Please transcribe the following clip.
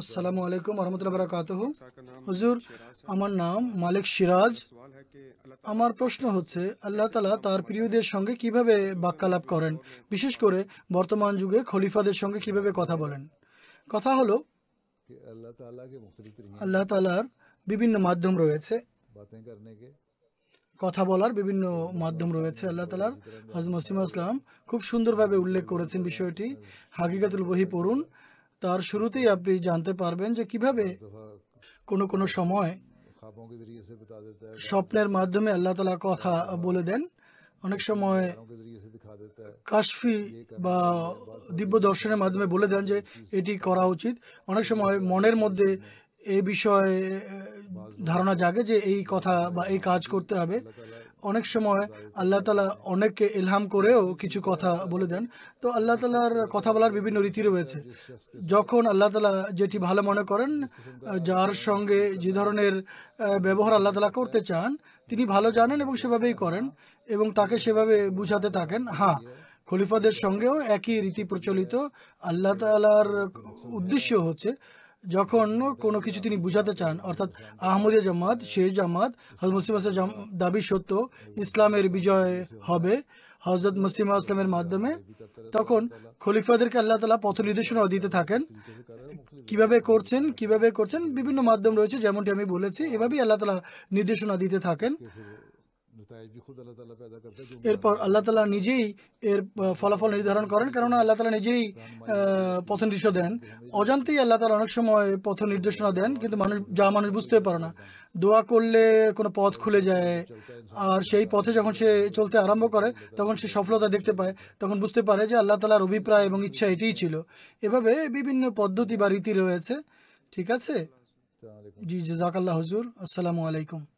আসসালামু আলাইকুম রহমতুল্লাহ বরকাত হুজুর আমার নাম মালিক সিরাজ আমার প্রশ্ন হচ্ছে আল্লাহ তালা তার প্রিয়দের সঙ্গে কিভাবে বাক্যালাপ করেন বিশেষ করে বর্তমান যুগে খলিফাদের সঙ্গে কিভাবে কথা বলেন কথা হলো আল্লাহ তালার বিভিন্ন মাধ্যম রয়েছে কথা বলার বিভিন্ন মাধ্যম রয়েছে আল্লাহ তালার হজমত মসিম আসলাম খুব সুন্দরভাবে উল্লেখ করেছেন বিষয়টি হাকিকাতুল বহি পড়ুন তার শুরুতেই আপনি জানতে পারবেন যে কিভাবে কোনো কোনো সময় স্বপ্নের মাধ্যমে আল্লাহ তালা কথা বলে দেন অনেক সময় কাশফি বা দিব্য দর্শনের মাধ্যমে বলে দেন যে এটি করা উচিত অনেক সময় মনের মধ্যে এ বিষয়ে ধারণা জাগে যে এই কথা বা এই কাজ করতে হবে অনেক সময় আল্লাহ তালা অনেককে এলহাম করেও কিছু কথা বলে দেন তো আল্লাহ তালার কথা বলার বিভিন্ন রীতি রয়েছে যখন আল্লাহ তালা যেটি ভালো মনে করেন যার সঙ্গে যে ধরনের ব্যবহার আল্লাহ তালা করতে চান তিনি ভালো জানেন এবং সেভাবেই করেন এবং তাকে সেভাবে বুঝাতে থাকেন হ্যাঁ খলিফাদের সঙ্গেও একই রীতি প্রচলিত আল্লাহ তালার উদ্দেশ্য হচ্ছে যখন কোনো কিছু তিনি বুঝাতে চান অর্থাৎ আহমদীয় জামাত সে জামাত হজরত মসিমাসের দাবি সত্য ইসলামের বিজয় হবে হজরত মুসিমা ইসলামের মাধ্যমে তখন খলিফাদেরকে আল্লাহ তালা পথ নির্দেশনা দিতে থাকেন কিভাবে করছেন কিভাবে করছেন বিভিন্ন মাধ্যম রয়েছে যেমনটি আমি বলেছি এভাবেই আল্লাহ তালা নির্দেশনা দিতে থাকেন এরপর আল্লাহ তালা নিজেই এর ফলাফল নির্ধারণ করেন কেননা আল্লাহ তালা নিজেই পথ নির্দেশ দেন অজান্তেই আল্লাহ তালা অনেক সময় পথ নির্দেশনা দেন কিন্তু মানুষ যা মানুষ বুঝতে পারে না দোয়া করলে কোনো পথ খুলে যায় আর সেই পথে যখন সে চলতে আরম্ভ করে তখন সে সফলতা দেখতে পায় তখন বুঝতে পারে যে আল্লাহ তালার অভিপ্রায় এবং ইচ্ছা এটিই ছিল এভাবে বিভিন্ন পদ্ধতি বা রীতি রয়েছে ঠিক আছে জি জাকাল্লাহ হজুর আসসালামু আলাইকুম